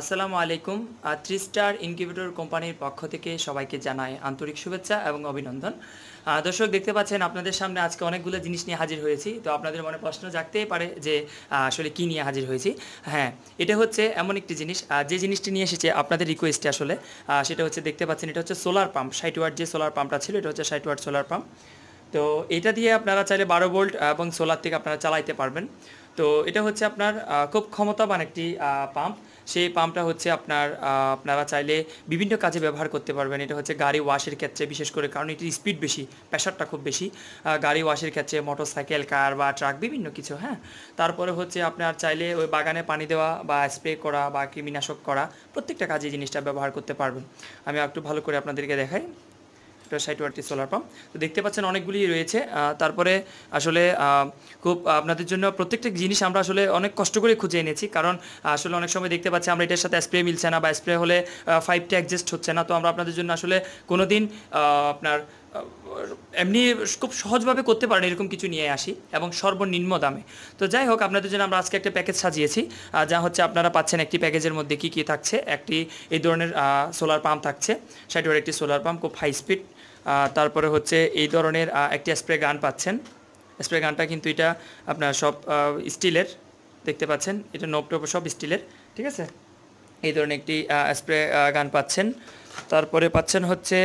আসসালামু আলাইকুম three star incubator কোম্পানির পক্ষ থেকে সবাইকে জানায় আন্তরিক শুভেচ্ছা এবং অভিনন্দন দর্শক দেখতে পাচ্ছেন আপনাদের সামনে আজকে অনেকগুলো জিনিস নিয়ে হাজির হয়েছি তো আপনাদের মনে প্রশ্ন জাগতেই পারে যে আসলে কি নিয়ে হাজির হয়েছি হ্যাঁ এটা হচ্ছে এমন একটি জিনিস যে জিনিসটি নিয়ে এসেছে আপনাদের রিকোয়েস্টে আসলে সেটা হচ্ছে দেখতে পাচ্ছেন এটা হচ্ছে সোলার পাম্প ষাট ওয়ার্ড যে সোলার পাম্পটা ছিল এটা হচ্ছে ষাট ওয়াট সোলার পাম্প তো এটা দিয়ে আপনারা চাইলে বারো ভোল্ট এবং সোলার থেকে আপনারা চালাইতে পারবেন তো এটা হচ্ছে আপনার খুব ক্ষমতাবান একটি পাম্প সেই পাম্পটা হচ্ছে আপনার আপনারা চাইলে বিভিন্ন কাজে ব্যবহার করতে পারবেন এটা হচ্ছে গাড়ি ওয়াশের ক্ষেত্রে বিশেষ করে কারণ এটির স্পিড বেশি প্রেশারটা খুব বেশি গাড়ি ওয়াশের ক্ষেত্রে মোটর সাইকেল কার বা ট্রাক বিভিন্ন কিছু হ্যাঁ তারপরে হচ্ছে আপনার চাইলে ওই বাগানে পানি দেওয়া বা স্প্রে করা বা কৃমিনাশক করা প্রত্যেকটা কাজে জিনিসটা ব্যবহার করতে পারবেন আমি একটু ভালো করে আপনাদেরকে দেখাই একশো সাইট ওয়াটটি সোলার পাম্প তো দেখতে পাচ্ছেন অনেকগুলি রয়েছে তারপরে আসলে খুব আপনাদের জন্য প্রত্যেকটা জিনিস আমরা আসলে অনেক কষ্ট করে খুঁজে এনেছি কারণ আসলে অনেক সময় দেখতে পাচ্ছি আমরা এটার সাথে স্প্রে মিলছে না বা স্প্রে হলে ফাইভটা অ্যাডজাস্ট হচ্ছে না তো আমরা আপনাদের জন্য আসলে কোনো দিন আপনার এমনি খুব সহজভাবে করতে পারেন এরকম কিছু নিয়ে আসি এবং সর্বনিম্ন দামে তো যাই হোক আপনাদের জন্য আমরা আজকে একটা প্যাকেজ সাজিয়েছি যা হচ্ছে আপনারা পাচ্ছেন একটি প্যাকেজের মধ্যে কি কি থাকছে একটি এই ধরনের সোলার পাম্প থাকছে ষাট একটি সোলার পাম্প খুব হাই স্পিড তারপরে হচ্ছে এই ধরনের একটি স্প্রে গান পাচ্ছেন স্প্রে গানটা কিন্তু এটা আপনার সব স্টিলের দেখতে পাচ্ছেন এটা নোপ টোপ সব স্টিলের ঠিক আছে এই ধরনের একটি স্প্রে গান পাচ্ছেন তারপরে পাচ্ছেন হচ্ছে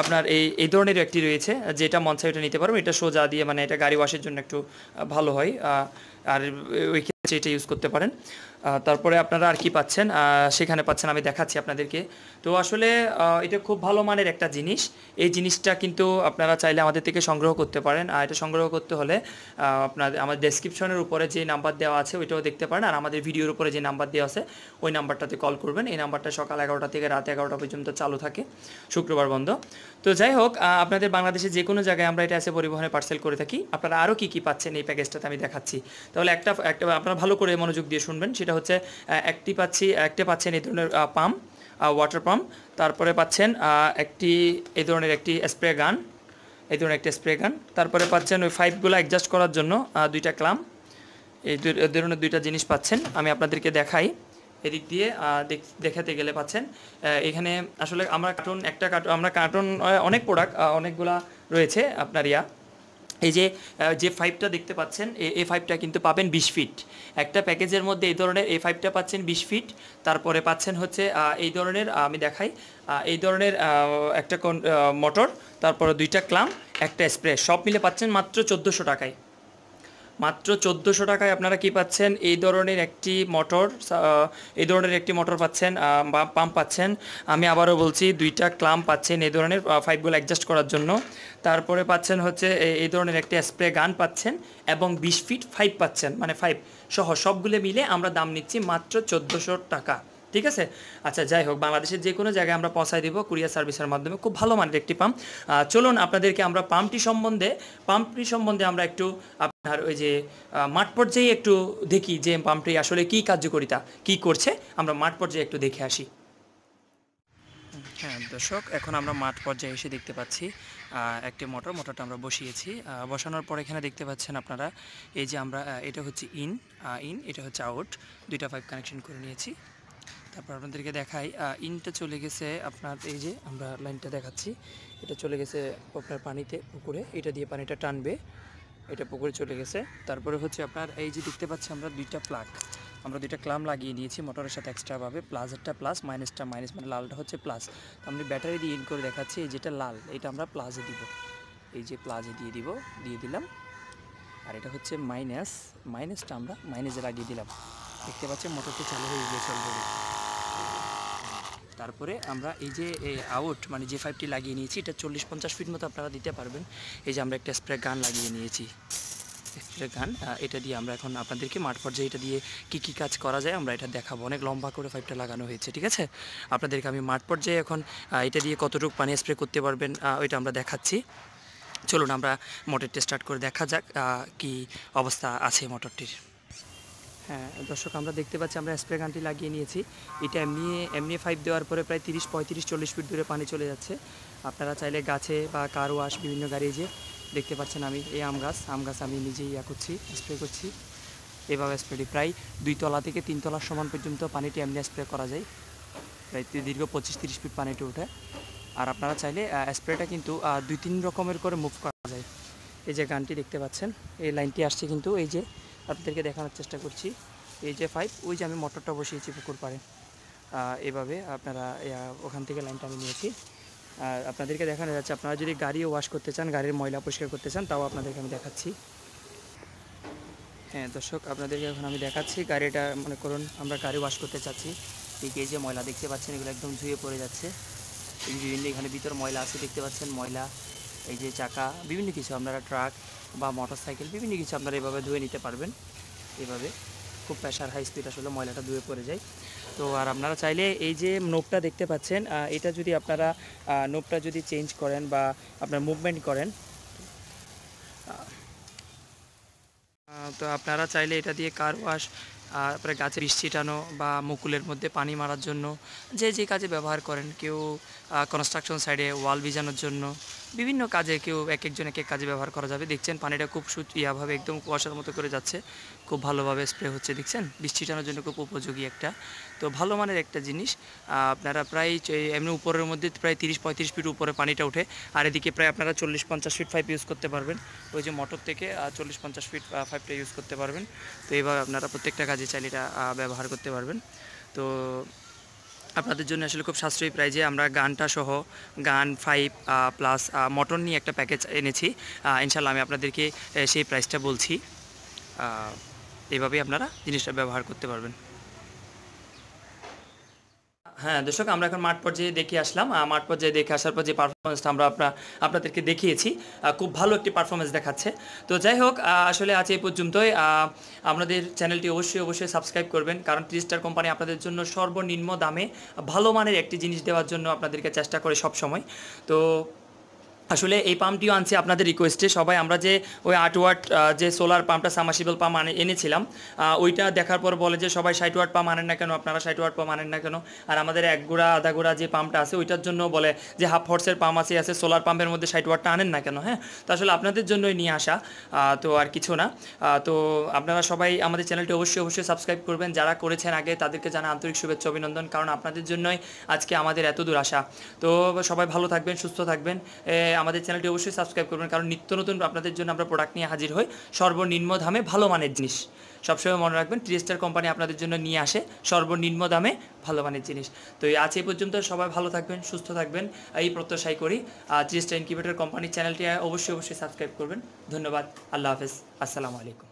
আপনার এই এই ধরনের একটি রয়েছে যেটা মন ওইটা নিতে পারবেন এটা সোজা দিয়ে মানে এটা গাড়ি ওয়াশের জন্য একটু ভালো হয় আর ওই হচ্ছে এটা ইউজ করতে পারেন তারপরে আপনারা আর কি পাচ্ছেন সেখানে পাচ্ছেন আমি দেখাচ্ছি আপনাদেরকে তো আসলে এটা খুব ভালো মানের একটা জিনিস এই জিনিসটা কিন্তু আপনারা চাইলে আমাদের থেকে সংগ্রহ করতে পারেন আর এটা সংগ্রহ করতে হলে আপনার আমার ডেসক্রিপশনের উপরে যে নাম্বার দেওয়া আছে ওইটাও দেখতে পারেন আর আমাদের ভিডিওর উপরে যে নাম্বার দেওয়া আছে ওই নাম্বারটাতে কল করবেন এই নাম্বারটা সকাল এগারোটা থেকে রাত এগারোটা পর্যন্ত চালু থাকে শুক্রবার বন্ধ তো যাই হোক আপনাদের বাংলাদেশে যে কোনো জায়গায় আমরা এটা এসে পরিবহনে পার্সেল করে থাকি আপনারা আরও কী কী পাচ্ছেন এই প্যাকেজটাতে আমি দেখাচ্ছি তাহলে একটা একটা আপনারা ভালো করে মনোযোগ দিয়ে শুনবেন সেটা হচ্ছে একটি পাচ্ছি একটা পাচ্ছেন এই ধরনের পাম্প ওয়াটার পাম্প তারপরে পাচ্ছেন একটি এই ধরনের একটি স্প্রে গান এই ধরনের একটি স্প্রে গান তারপরে পাচ্ছেন ওই ফাইপগুলো অ্যাডজাস্ট করার জন্য দুইটা ক্লাম এই ধরনের দুইটা জিনিস পাচ্ছেন আমি আপনাদেরকে দেখাই এদিক দিয়ে দেখাতে গেলে পাচ্ছেন এখানে আসলে আমরা কার্টুন একটা কার্টুন আমরা কার্টুন অনেক প্রোডাক্ট অনেকগুলা রয়েছে আপনার ইয়া এই যে যে ফাইভটা দেখতে পাচ্ছেন এ ফাইভটা কিন্তু পাবেন বিশ ফিট একটা প্যাকেজের মধ্যে এই ধরনের এ ফাইভটা পাচ্ছেন বিশ ফিট তারপরে পাচ্ছেন হচ্ছে এই ধরনের আমি দেখাই এই ধরনের একটা মোটর তারপরে দুইটা ক্লাম একটা স্প্রে সব মিলে পাচ্ছেন মাত্র চোদ্দোশো টাকায় মাত্র চোদ্দোশো টাকায় আপনারা কি পাচ্ছেন এই ধরনের একটি মোটর এই ধরনের একটি মোটর পাচ্ছেন বা পাম্প পাচ্ছেন আমি আবারও বলছি দুইটা ক্লাম পাচ্ছেন এই ধরনের পাইপগুলো অ্যাডজাস্ট করার জন্য তারপরে পাচ্ছেন হচ্ছে এই ধরনের একটি স্প্রে গান পাচ্ছেন এবং বিশ ফিট ফাইভ পাচ্ছেন মানে ফাইভ সহ সবগুলো মিলে আমরা দাম নিচ্ছি মাত্র চোদ্দোশো টাকা ঠিক আছে আচ্ছা যাই হোক বাংলাদেশের যে কোনো জায়গায় আমরা পৌঁছায় দিব কুরিয়ার সার্ভিসের মাধ্যমে খুব ভালো মানের একটি পাম্প চলুন আপনাদেরকে আমরা পাম্পটি সম্বন্ধে পাম্পটি সম্বন্ধে আমরা একটু আপনার ওই যে মাঠ পর্যায়ে একটু দেখি যে পাম্পটি আসলে কি কার্যকরিতা কি করছে আমরা মাঠ পর্যায়ে একটু দেখে আসি হ্যাঁ দর্শক এখন আমরা মাঠ পর্যায়ে এসে দেখতে পাচ্ছি একটি মোটর মোটরটা আমরা বসিয়েছি বসানোর পর এখানে দেখতে পাচ্ছেন আপনারা এই যে আমরা এটা হচ্ছে ইন ইন এটা হচ্ছে আউট দুইটা পাইপ কানেকশন করে নিয়েছি তারপর আপনাদেরকে দেখাই ইনটা চলে গেছে আপনার এই যে আমরা লাইনটা দেখাচ্ছি এটা চলে গেছে আপনার পানিতে পুকুরে এটা দিয়ে পানিটা টানবে এটা পুকুরে চলে গেছে তারপরে হচ্ছে আপনার এই যে দেখতে পাচ্ছি আমরা দুইটা প্লাগ আমরা দুইটা ক্লাম লাগিয়ে নিয়েছি মোটরের সাথে এক্সট্রাভাবে প্লাসেরটা প্লাস মাইনাসটা মাইনাস মানে লালটা হচ্ছে প্লাস তো আমি ব্যাটারি দিয়ে ইন করে দেখাচ্ছি এই যেটা লাল এটা আমরা প্লাসে দিব এই যে প্লাসে দিয়ে দিব দিয়ে দিলাম আর এটা হচ্ছে মাইনাস মাইনাসটা আমরা মাইনাসে লাগিয়ে দিলাম দেখতে পাচ্ছি মোটরটা চালু হয়ে গিয়েছে অলরেডি তারপরে আমরা এই যে আউট মানে যে ফাইভটি লাগিয়ে নিয়েছি এটা চল্লিশ পঞ্চাশ ফিট মতো আপনারা দিতে পারবেন এই যে আমরা একটা স্প্রে গান লাগিয়ে নিয়েছি স্প্রে গান এটা দিয়ে আমরা এখন আপনাদেরকে মাঠ পর্যায়ে এটা দিয়ে কি কি কাজ করা যায় আমরা এটা দেখাবো অনেক লম্বা করে ফাইভটা লাগানো হয়েছে ঠিক আছে আপনাদেরকে আমি মাঠ পর্যায়ে এখন এটা দিয়ে কতটুকু পানি স্প্রে করতে পারবেন ওইটা আমরা দেখাচ্ছি চলুন আমরা মোটরটি স্টার্ট করে দেখা যাক কি অবস্থা আছে মোটরটির হ্যাঁ দর্শক আমরা দেখতে পাচ্ছি আমরা স্প্রে গানটি লাগিয়ে নিয়েছি এটা এমনি এমনি ফাইভ দেওয়ার পরে প্রায় তিরিশ পঁয়ত্রিশ চল্লিশ ফিট দূরে পানি চলে যাচ্ছে আপনারা চাইলে গাছে বা কারো আস বিভিন্ন যে দেখতে পাচ্ছেন আমি এই আম গাছ আম গাছ আমি নিজেই ইয়া করছি স্প্রে করছি এভাবে স্প্রেটি প্রায় দুই তলা থেকে তিন তলার সমান পর্যন্ত পানিটি এমনি স্প্রে করা যায় প্রায় দীর্ঘ পঁচিশ তিরিশ ফিট পানিটি ওঠে আর আপনারা চাইলে স্প্রেটা কিন্তু দুই তিন রকমের করে মুভ করা যায় এই যে গানটি দেখতে পাচ্ছেন এই লাইনটি আসছে কিন্তু এই যে আপনাদেরকে দেখানোর চেষ্টা করছি এই যে পাইপ ওই যে আমি মোটরটা বসিয়েছি পুকুর পাড়ে এভাবে আপনারা ওখান থেকে লাইনটা আমি নিয়েছি আর আপনাদেরকে দেখানো যাচ্ছে আপনারা যদি গাড়িও ওয়াশ করতে চান গাড়ির ময়লা পরিষ্কার করতে চান তাও আপনাদেরকে আমি দেখাচ্ছি হ্যাঁ দর্শক আপনাদেরকে এখন আমি দেখাচ্ছি গাড়িটা মনে করুন আমরা গাড়ি ওয়াশ করতে চাচ্ছি ঠিক এই যে ময়লা দেখতে পাচ্ছেন এগুলো একদম ধুয়ে পড়ে যাচ্ছে এই বিভিন্ন এখানে ভিতর ময়লা আছে দেখতে পাচ্ছেন ময়লা এই যে চাকা বিভিন্ন কিছু আপনারা ট্রাক বা মোটর সাইকেল বিভিন্ন কিছু আপনারা এভাবে ধুয়ে নিতে পারবেন এভাবে খুব প্রেশার হাই স্পিড আসলে ময়লাটা ধুয়ে পড়ে যায় তো আর আপনারা চাইলে এই যে নোপটা দেখতে পাচ্ছেন এটা যদি আপনারা নোপটা যদি চেঞ্জ করেন বা আপনার মুভমেন্ট করেন তো আপনারা চাইলে এটা দিয়ে কার ওয়াশ তারপরে গাছে বৃষ্টি ছিটানো বা মুকুলের মধ্যে পানি মারার জন্য যে যে কাজে ব্যবহার করেন কেউ কনস্ট্রাকশন সাইডে ওয়াল ভিজানোর জন্য বিভিন্ন কাজে কেউ এক একজন এক এক কাজে ব্যবহার করা যাবে দেখছেন পানিটা খুব সুচ ইয়াভাবে একদম কুয়াশার মতো করে যাচ্ছে খুব ভালোভাবে স্প্রে হচ্ছে দেখছেন বৃষ্টি টানার জন্য খুব উপযোগী একটা তো ভালো মানের একটা জিনিস আপনারা প্রায় এমনি উপরের মধ্যে প্রায় তিরিশ পঁয়ত্রিশ ফিট উপরে পানিটা উঠে আর এদিকে প্রায় আপনারা চল্লিশ পঞ্চাশ ফিট পাইপ ইউজ করতে পারবেন ওই যে মোটর থেকে চল্লিশ পঞ্চাশ ফিট পাইপটা ইউজ করতে পারবেন তো এইভাবে আপনারা প্রত্যেকটা কাজে চাইলে এটা ব্যবহার করতে পারবেন তো আপনাদের জন্য আসলে খুব সাশ্রয়ী প্রাইজে আমরা গানটা সহ গান ফাইভ প্লাস মটন নিয়ে একটা প্যাকেজ এনেছি ইনশাল্লাহ আমি আপনাদেরকে সেই প্রাইসটা বলছি এভাবেই আপনারা জিনিসটা ব্যবহার করতে পারবেন হ্যাঁ দর্শক আমরা এখন মাঠ পর্যায়ে দেখে আসলাম মাঠ পর্যায়ে দেখে আসার পর যে পারফরমেন্সটা আমরা আপনার আপনাদেরকে দেখিয়েছি খুব ভালো একটি পারফরমেন্স দেখাচ্ছে তো যাই হোক আসলে আজ এই পর্যন্তই আপনাদের চ্যানেলটি অবশ্যই অবশ্যই সাবস্ক্রাইব করবেন কারণ ত্রিস্টার কোম্পানি আপনাদের জন্য সর্বনিম্ন দামে ভালো মানের একটি জিনিস দেওয়ার জন্য আপনাদেরকে চেষ্টা করে সব সময় তো আসলে এই পাম্পটিও আনছি আপনাদের রিকোয়েস্টে সবাই আমরা যে ওই আট ওয়াট যে সোলার পাম্পটা সামাসিবল পাম্প আনে এনেছিলাম ওইটা দেখার পর বলে যে সবাই ষাট ওয়াট পাম্প আনেন না কেন আপনারা ষাট ওয়াট পাম্প আনেন না কেন আর আমাদের এক গোড়া আধা গোড়া যে পাম্পটা আছে ওইটার জন্য বলে যে হাফ হর্সের পাম্প আছে আছে সোলার পাম্পের মধ্যে ষাট ওয়াটটা আনেন না কেন হ্যাঁ তো আসলে আপনাদের জন্যই নিয়ে আসা তো আর কিছু না তো আপনারা সবাই আমাদের চ্যানেলটি অবশ্যই অবশ্যই সাবস্ক্রাইব করবেন যারা করেছেন আগে তাদেরকে জানা আন্তরিক শুভেচ্ছা অভিনন্দন কারণ আপনাদের জন্যই আজকে আমাদের এত দূর আসা তো সবাই ভালো থাকবেন সুস্থ থাকবেন আমাদের চ্যানেলটি অবশ্যই সাবস্ক্রাইব করবেন কারণ নিত্য নতুন আপনাদের জন্য আমরা প্রোডাক্ট নিয়ে হাজির হই সর্বনিম্ন দামে ভালো মানের জিনিস সবসময় মনে রাখবেন ট্রিস্টার কোম্পানি আপনাদের জন্য নিয়ে আসে সর্বনিম্ন দামে ভালো মানের জিনিস তো আজ এই পর্যন্ত সবাই ভালো থাকবেন সুস্থ থাকবেন এই প্রত্যাশাই করি ট্রিস্টার ইনকিউবেটর কোম্পানির চ্যানেলটি অবশ্যই অবশ্যই সাবস্ক্রাইব করবেন ধন্যবাদ আল্লাহ হাফেজ আসসালামু আলাইকুম